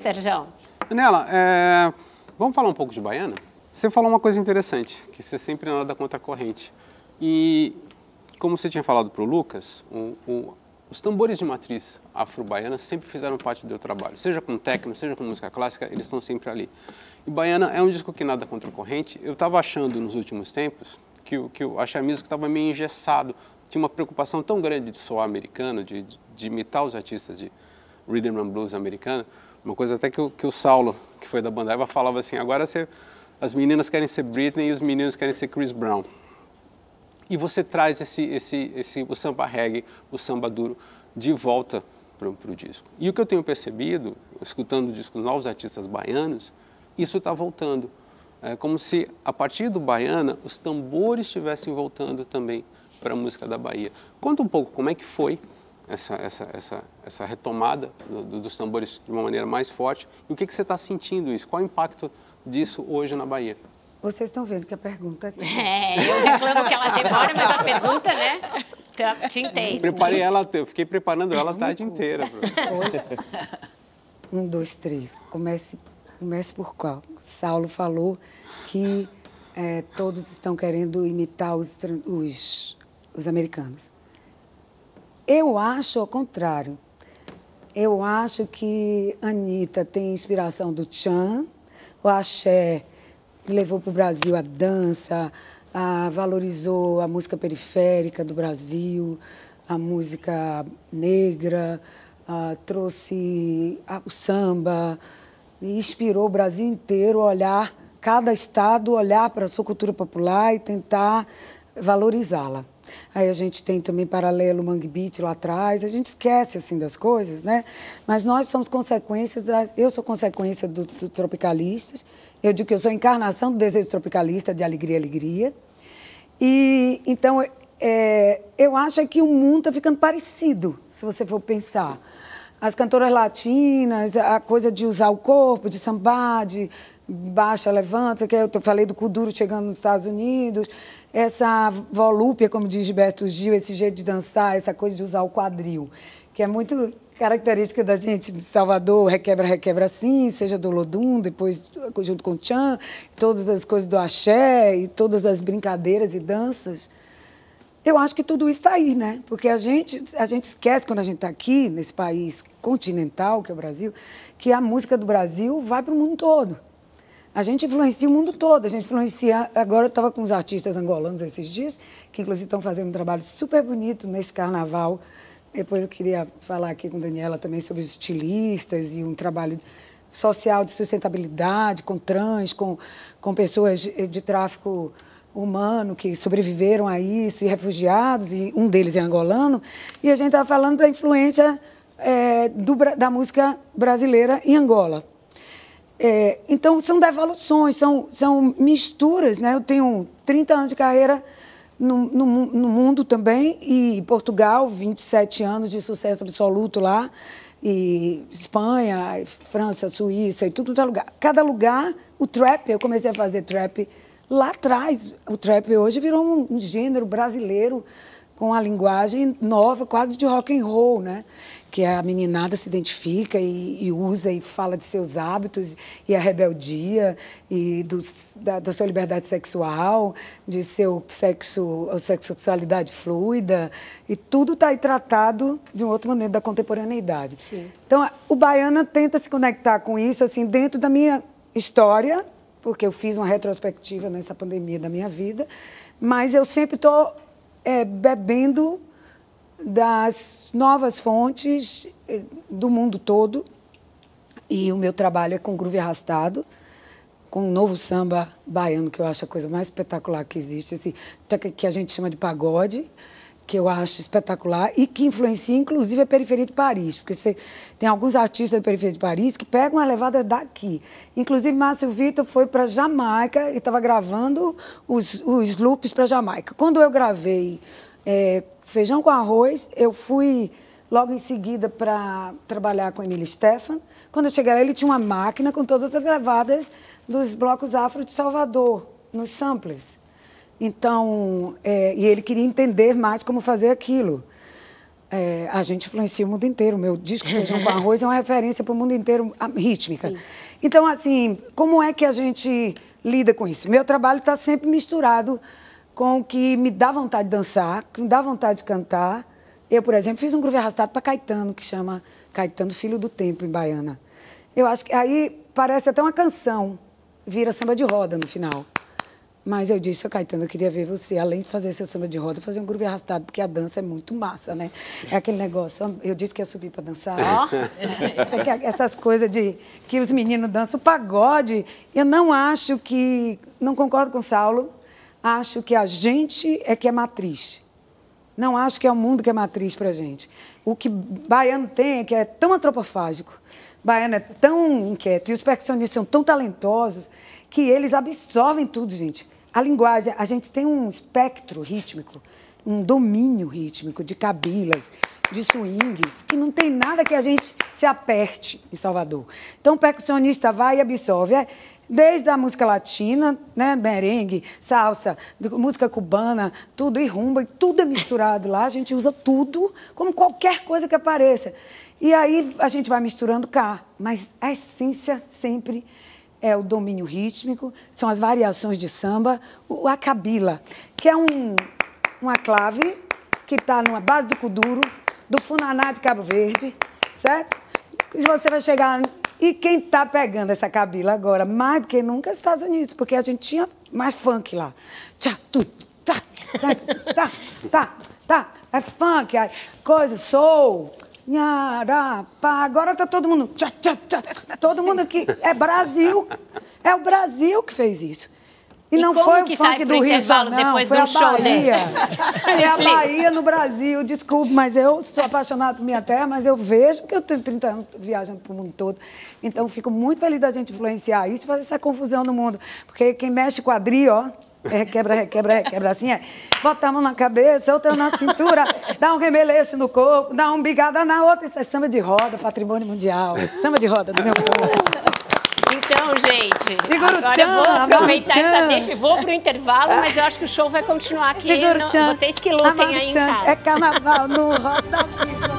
Serjão. Anela, é... vamos falar um pouco de baiana? Você falou uma coisa interessante, que você sempre nada contra a corrente. E como você tinha falado para o Lucas, os tambores de matriz afro-baiana sempre fizeram parte do meu trabalho, seja com técnico, seja com música clássica, eles estão sempre ali. E Baiana é um disco que nada contra a corrente. Eu estava achando nos últimos tempos que, que o Axé Music estava meio engessado, tinha uma preocupação tão grande de soar americano, de, de imitar os artistas de, rhythm and blues americano, uma coisa até que o, que o Saulo, que foi da banda Eva falava assim, agora você, as meninas querem ser Britney e os meninos querem ser Chris Brown. E você traz esse, esse, esse, o samba reggae, o samba duro, de volta para o disco. E o que eu tenho percebido, escutando o disco novos artistas baianos, isso está voltando. É como se, a partir do Baiana, os tambores estivessem voltando também para a música da Bahia. Conta um pouco como é que foi essa, essa, essa, essa retomada do, dos tambores de uma maneira mais forte. E o que, que você está sentindo isso? Qual o impacto disso hoje na Bahia? Vocês estão vendo que a pergunta É, é eu reclamo que ela demora, mas a pergunta, né? Tá, te entendo. Preparei ela, eu fiquei preparando ela a é tarde inteira. um, dois, três. Comece, comece por qual? Saulo falou que é, todos estão querendo imitar os, os, os americanos. Eu acho ao contrário. Eu acho que Anitta tem inspiração do Chan. o axé levou para o Brasil a dança, a, valorizou a música periférica do Brasil, a música negra, a, trouxe a, o samba, inspirou o Brasil inteiro a olhar, cada estado olhar para a sua cultura popular e tentar valorizá-la. Aí a gente tem também paralelo Mangue Beat lá atrás, a gente esquece assim das coisas, né? Mas nós somos consequências, eu sou consequência do, do tropicalistas, eu digo que eu sou a encarnação do desejo tropicalista de alegria, alegria. E então é, eu acho é que o mundo está ficando parecido, se você for pensar. As cantoras latinas, a coisa de usar o corpo, de sambar, de baixa, levanta, que é, eu falei do Kuduro chegando nos Estados Unidos, essa volúpia, como diz Gilberto Gil, esse jeito de dançar, essa coisa de usar o quadril, que é muito característica da gente de Salvador, requebra, requebra assim, seja do Lodum, depois junto com o Chan, todas as coisas do axé e todas as brincadeiras e danças. Eu acho que tudo isso está aí, né? Porque a gente, a gente esquece quando a gente está aqui, nesse país continental que é o Brasil, que a música do Brasil vai para o mundo todo. A gente influencia o mundo todo, a gente influencia. Agora eu estava com os artistas angolanos esses dias, que inclusive estão fazendo um trabalho super bonito nesse carnaval. Depois eu queria falar aqui com a Daniela também sobre os estilistas e um trabalho social de sustentabilidade, com trans, com, com pessoas de, de tráfico humano que sobreviveram a isso, e refugiados, e um deles é angolano. E a gente estava falando da influência é, do, da música brasileira em Angola. É, então, são devoluções, são, são misturas. Né? Eu tenho 30 anos de carreira no, no, no mundo também, e Portugal, 27 anos de sucesso absoluto lá, e Espanha, França, Suíça, e tudo, todo é lugar. Cada lugar, o trap, eu comecei a fazer trap lá atrás. O trap hoje virou um, um gênero brasileiro com a linguagem nova, quase de rock and roll, né? Que a meninada se identifica e, e usa e fala de seus hábitos e a rebeldia e da, da, sua liberdade sexual, de seu sexo, a sexualidade fluida e tudo está aí tratado de uma outra maneira da contemporaneidade. Sim. Então, o baiana tenta se conectar com isso assim dentro da minha história, porque eu fiz uma retrospectiva nessa pandemia da minha vida, mas eu sempre estou é, bebendo das novas fontes eh, do mundo todo. E o meu trabalho é com groove arrastado, com um novo samba baiano, que eu acho a coisa mais espetacular que existe, esse, que a gente chama de pagode que eu acho espetacular e que influencia, inclusive, a periferia de Paris, porque você tem alguns artistas da periferia de Paris que pegam a levada daqui. Inclusive, Márcio Vitor foi para Jamaica e estava gravando os, os loops para Jamaica. Quando eu gravei é, Feijão com Arroz, eu fui logo em seguida para trabalhar com Emília Stefan. Quando eu cheguei lá, ele tinha uma máquina com todas as levadas dos blocos afro de Salvador, nos samplers. Então, é, e ele queria entender mais como fazer aquilo. É, a gente influencia o mundo inteiro. Meu disco Feijão com Arroz é uma referência para o mundo inteiro, a, rítmica. Sim. Então, assim, como é que a gente lida com isso? Meu trabalho está sempre misturado com o que me dá vontade de dançar, que me dá vontade de cantar. Eu, por exemplo, fiz um groove arrastado para Caetano, que chama Caetano Filho do Tempo, em Baiana. Eu acho que aí parece até uma canção, vira samba de roda no final. Mas eu disse, oh, Caetano, eu queria ver você, além de fazer seu samba de roda, fazer um groove arrastado, porque a dança é muito massa, né? É aquele negócio, eu disse que ia subir para dançar, Essas coisas de que os meninos dançam o pagode. Eu não acho que, não concordo com o Saulo, acho que a gente é que é matriz. Não acho que é o mundo que é matriz para gente. O que baiano tem é que é tão antropofágico, baiano é tão inquieto, e os percussionistas são tão talentosos, que eles absorvem tudo, gente. A linguagem, a gente tem um espectro rítmico, um domínio rítmico de cabilas, de swings, que não tem nada que a gente se aperte em Salvador. Então, o percussionista vai e absorve. É, desde a música latina, né, merengue, salsa, música cubana, tudo, e rumba, tudo é misturado lá, a gente usa tudo, como qualquer coisa que apareça. E aí a gente vai misturando cá, mas a essência sempre é o domínio rítmico, são as variações de samba, o, a cabila, que é um, uma clave que está numa base do cuduro, do funaná de Cabo Verde, certo? E você vai chegar... E quem está pegando essa cabila agora, mais do que nunca, é os Estados Unidos, porque a gente tinha mais funk lá. Tchá, tu, tá, tá, tá, tá, é funk, coisa, soul, Yarapá. Agora tá todo mundo. Tchá, tchá, tchá. Todo mundo aqui. É Brasil. É o Brasil que fez isso. E, e não foi o funk do Rio não. Foi a show, né? Bahia. Né? É a Bahia no Brasil. Desculpe, mas eu sou apaixonada por minha terra, mas eu vejo que eu tenho 30 anos viajando para o mundo todo. Então, fico muito feliz da gente influenciar isso e fazer essa confusão no mundo. Porque quem mexe Adri, ó. Requebra, requebra, requebra, assim é. Bota a mão na cabeça, outra na cintura, dá um remeleixo no corpo, dá um bigada na outra. Isso é samba de roda, patrimônio mundial. É samba de roda do meu povo. Então, gente, agora tchan, eu vou aproveitar essa deixa e vou pro intervalo, mas eu acho que o show vai continuar aqui. no, vocês que lutem aí em casa. É carnaval no Roda Viva.